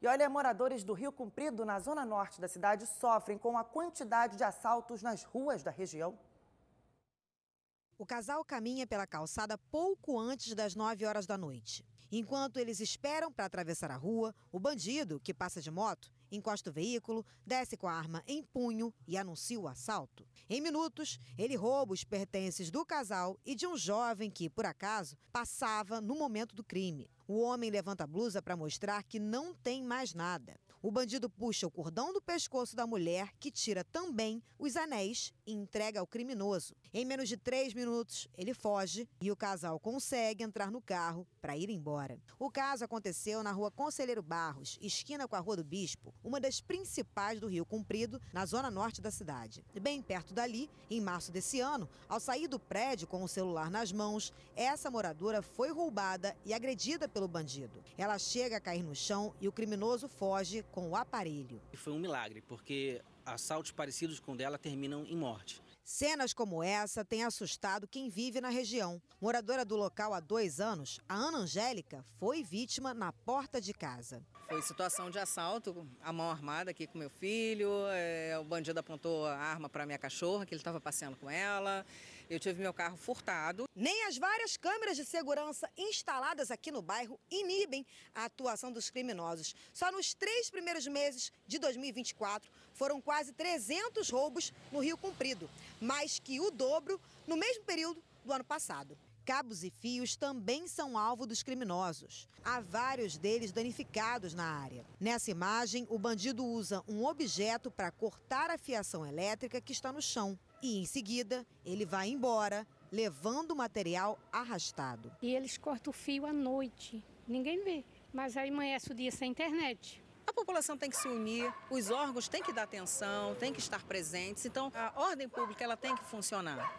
E olha, moradores do Rio Comprido, na zona norte da cidade, sofrem com a quantidade de assaltos nas ruas da região. O casal caminha pela calçada pouco antes das 9 horas da noite. Enquanto eles esperam para atravessar a rua, o bandido, que passa de moto, encosta o veículo, desce com a arma em punho e anuncia o assalto. Em minutos, ele rouba os pertences do casal e de um jovem que, por acaso, passava no momento do crime. O homem levanta a blusa para mostrar que não tem mais nada. O bandido puxa o cordão do pescoço da mulher, que tira também os anéis e entrega ao criminoso. Em menos de três minutos, ele foge e o casal consegue entrar no carro para ir embora. O caso aconteceu na rua Conselheiro Barros, esquina com a Rua do Bispo, uma das principais do Rio Comprido, na zona norte da cidade. Bem perto dali, em março desse ano, ao sair do prédio com o celular nas mãos, essa moradora foi roubada e agredida pelo bandido. Ela chega a cair no chão e o criminoso foge com o aparelho. foi um milagre, porque assaltos parecidos com o dela terminam em morte. Cenas como essa têm assustado quem vive na região. Moradora do local há dois anos, a Ana Angélica foi vítima na porta de casa. Foi situação de assalto, a mão armada aqui com meu filho, é, o bandido apontou a arma para minha cachorra, que ele estava passeando com ela. Eu tive meu carro furtado. Nem as várias câmeras de segurança instaladas aqui no bairro inibem a atuação dos criminosos. Só nos três primeiros meses de 2024 foram quase 300 roubos no Rio Comprido, mais que o dobro no mesmo período do ano passado. Cabos e fios também são alvo dos criminosos. Há vários deles danificados na área. Nessa imagem, o bandido usa um objeto para cortar a fiação elétrica que está no chão e em seguida ele vai embora levando o material arrastado. E eles cortam o fio à noite, ninguém vê, mas aí amanhece o dia sem internet. A população tem que se unir, os órgãos têm que dar atenção, têm que estar presentes, então a ordem pública ela tem que funcionar.